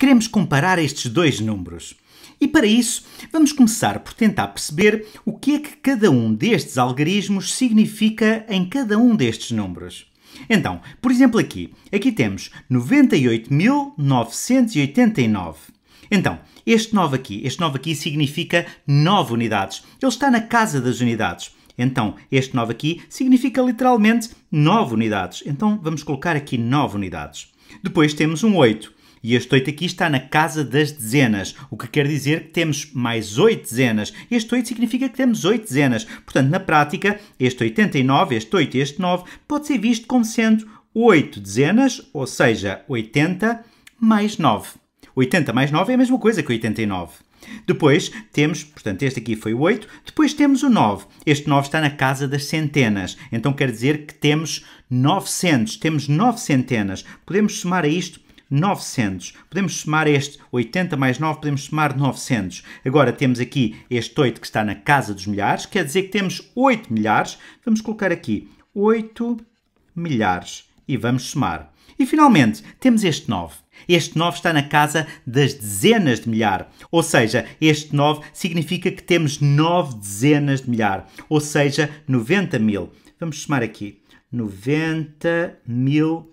queremos comparar estes dois números. E para isso, vamos começar por tentar perceber o que é que cada um destes algarismos significa em cada um destes números. Então, por exemplo aqui, aqui temos 98.989. Então, este 9 aqui, este 9 aqui significa 9 unidades. Ele está na casa das unidades. Então, este 9 aqui significa literalmente 9 unidades. Então, vamos colocar aqui 9 unidades. Depois temos um 8. E este 8 aqui está na casa das dezenas, o que quer dizer que temos mais 8 dezenas. Este 8 significa que temos 8 dezenas. Portanto, na prática, este 89, este 8 e este 9 pode ser visto como sendo 8 dezenas, ou seja, 80 mais 9. 80 mais 9 é a mesma coisa que 89. Depois temos, portanto, este aqui foi o 8, depois temos o 9. Este 9 está na casa das centenas, então quer dizer que temos 900, temos 9 centenas. Podemos somar a isto 900. Podemos somar este 80 mais 9, podemos somar 900. Agora temos aqui este 8 que está na casa dos milhares, quer dizer que temos 8 milhares. Vamos colocar aqui 8 milhares e vamos somar. E finalmente temos este 9. Este 9 está na casa das dezenas de milhar, ou seja, este 9 significa que temos 9 dezenas de milhar, ou seja, 90 mil. Vamos somar aqui 90 mil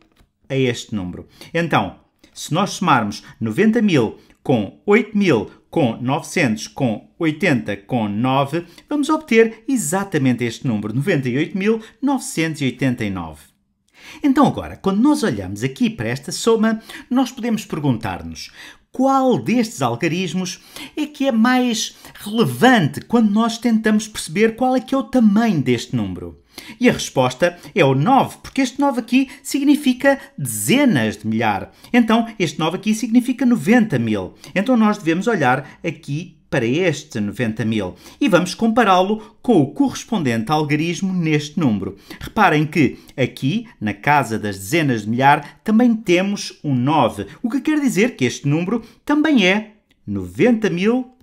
a é este número. Então, se nós somarmos 90 mil com 8 mil com 900 com 80 com 9, vamos obter exatamente este número, 98.989. Então agora, quando nós olhamos aqui para esta soma, nós podemos perguntar-nos qual destes algarismos é que é mais relevante quando nós tentamos perceber qual é que é o tamanho deste número. E a resposta é o 9, porque este 9 aqui significa dezenas de milhar. Então, este 9 aqui significa 90 mil. Então, nós devemos olhar aqui para este 90 mil e vamos compará-lo com o correspondente algarismo neste número. Reparem que aqui, na casa das dezenas de milhar, também temos um 9, o que quer dizer que este número também é 90 mil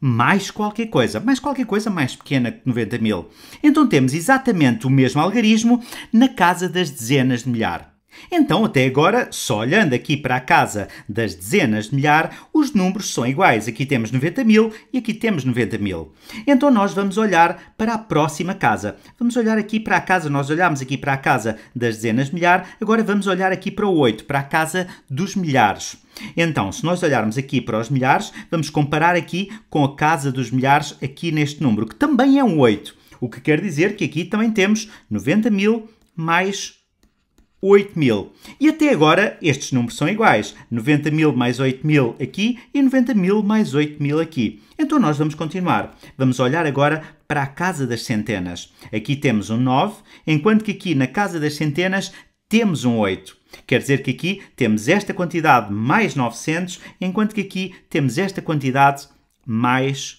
mais qualquer coisa, mais qualquer coisa mais pequena que 90 mil. Então temos exatamente o mesmo algarismo na casa das dezenas de milhar. Então, até agora, só olhando aqui para a casa das dezenas de milhar, os números são iguais. Aqui temos 90 mil e aqui temos 90 mil. Então, nós vamos olhar para a próxima casa. Vamos olhar aqui para a casa, nós olhamos aqui para a casa das dezenas de milhar, agora vamos olhar aqui para o 8, para a casa dos milhares. Então, se nós olharmos aqui para os milhares, vamos comparar aqui com a casa dos milhares aqui neste número, que também é um 8. O que quer dizer que aqui também temos 90 mil mais 8 mil. E até agora estes números são iguais. 90 mil mais 8 mil aqui e 90 mil mais 8 mil aqui. Então nós vamos continuar. Vamos olhar agora para a casa das centenas. Aqui temos um 9, enquanto que aqui na casa das centenas temos um 8. Quer dizer que aqui temos esta quantidade mais 900, enquanto que aqui temos esta quantidade mais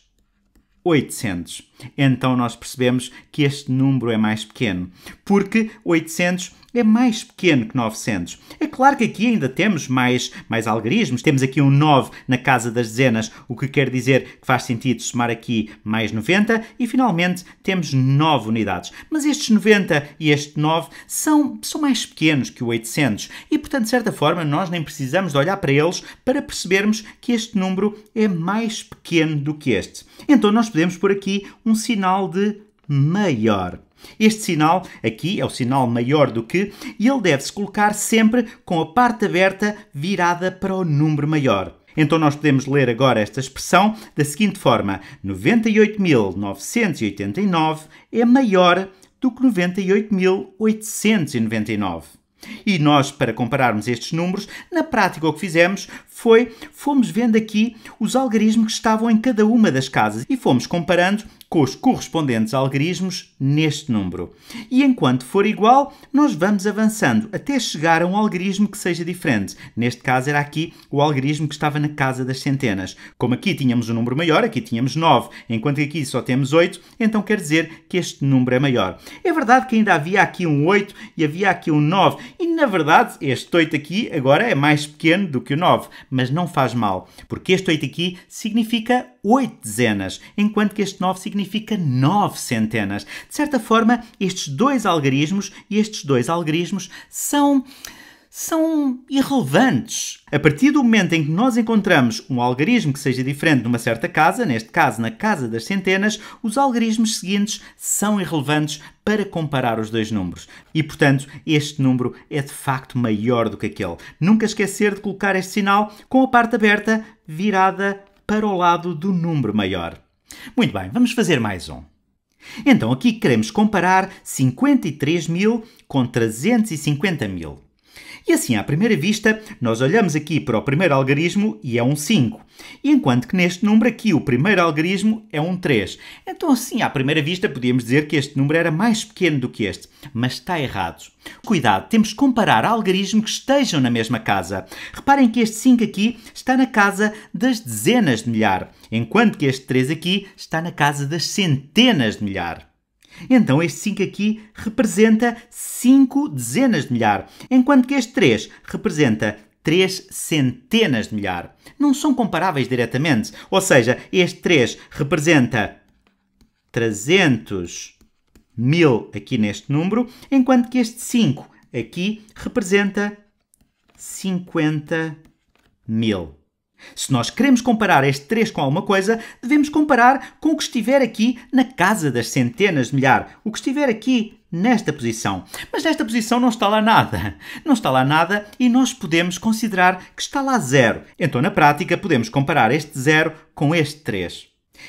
800. Então nós percebemos que este número é mais pequeno, porque 800 é mais pequeno que 900. É claro que aqui ainda temos mais, mais algarismos, temos aqui um 9 na casa das dezenas, o que quer dizer que faz sentido somar aqui mais 90 e finalmente temos 9 unidades. Mas estes 90 e este 9 são, são mais pequenos que o 800 e, portanto, de certa forma, nós nem precisamos de olhar para eles para percebermos que este número é mais pequeno do que este. Então nós podemos pôr aqui um sinal de maior. Este sinal aqui é o sinal maior do que e ele deve-se colocar sempre com a parte aberta virada para o número maior. Então nós podemos ler agora esta expressão da seguinte forma: 98.989 é maior do que 98.899. E nós, para compararmos estes números, na prática o que fizemos foi fomos vendo aqui os algarismos que estavam em cada uma das casas e fomos comparando com os correspondentes algarismos neste número. E enquanto for igual, nós vamos avançando até chegar a um algarismo que seja diferente. Neste caso era aqui o algarismo que estava na casa das centenas. Como aqui tínhamos um número maior, aqui tínhamos 9, enquanto aqui só temos 8, então quer dizer que este número é maior. É verdade que ainda havia aqui um 8 e havia aqui um 9, e na verdade este 8 aqui agora é mais pequeno do que o 9, mas não faz mal, porque este 8 aqui significa 8 dezenas, enquanto que este 9 significa 9 centenas. De certa forma, estes dois algarismos e estes dois algarismos são são irrelevantes. A partir do momento em que nós encontramos um algarismo que seja diferente numa certa casa, neste caso na casa das centenas, os algarismos seguintes são irrelevantes para comparar os dois números. E, portanto, este número é de facto maior do que aquele. Nunca esquecer de colocar este sinal com a parte aberta virada para o lado do número maior. Muito bem, vamos fazer mais um. Então, aqui queremos comparar 53 mil com 350 mil. E assim, à primeira vista, nós olhamos aqui para o primeiro algarismo e é um 5. Enquanto que neste número aqui, o primeiro algarismo é um 3. Então, assim, à primeira vista, podíamos dizer que este número era mais pequeno do que este, mas está errado. Cuidado, temos que comparar algarismos que estejam na mesma casa. Reparem que este 5 aqui está na casa das dezenas de milhar, enquanto que este 3 aqui está na casa das centenas de milhar. Então este 5 aqui representa 5 dezenas de milhar, enquanto que este 3 representa 3 centenas de milhar. Não são comparáveis diretamente, ou seja, este 3 representa 300 mil aqui neste número, enquanto que este 5 aqui representa 50 mil. Se nós queremos comparar este 3 com alguma coisa, devemos comparar com o que estiver aqui na casa das centenas de milhar, o que estiver aqui nesta posição. Mas nesta posição não está lá nada. Não está lá nada e nós podemos considerar que está lá zero. Então, na prática, podemos comparar este zero com este 3.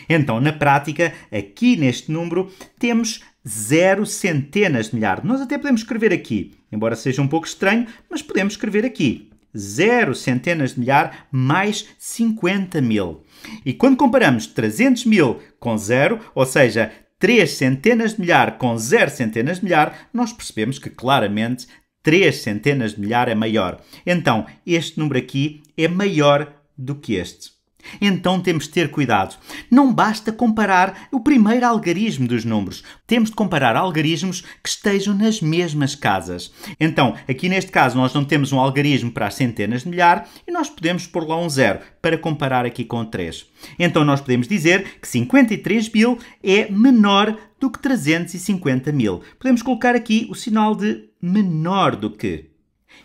Então, na prática, aqui neste número, temos zero centenas de milhar. Nós até podemos escrever aqui, embora seja um pouco estranho, mas podemos escrever aqui zero centenas de milhar mais 50 mil. E quando comparamos 300 mil com zero, ou seja, 3 centenas de milhar com 0 centenas de milhar, nós percebemos que claramente 3 centenas de milhar é maior. Então, este número aqui é maior do que este. Então temos de ter cuidado. Não basta comparar o primeiro algarismo dos números. Temos de comparar algarismos que estejam nas mesmas casas. Então, aqui neste caso, nós não temos um algarismo para as centenas de milhar e nós podemos pôr lá um zero para comparar aqui com 3. Então, nós podemos dizer que 53 mil é menor do que 350 mil. Podemos colocar aqui o sinal de menor do que.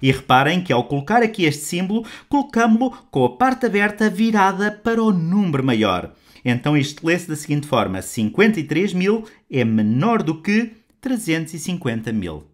E reparem que ao colocar aqui este símbolo, colocamos-lo com a parte aberta virada para o número maior. Então isto lê-se da seguinte forma: 53 mil é menor do que 350 mil.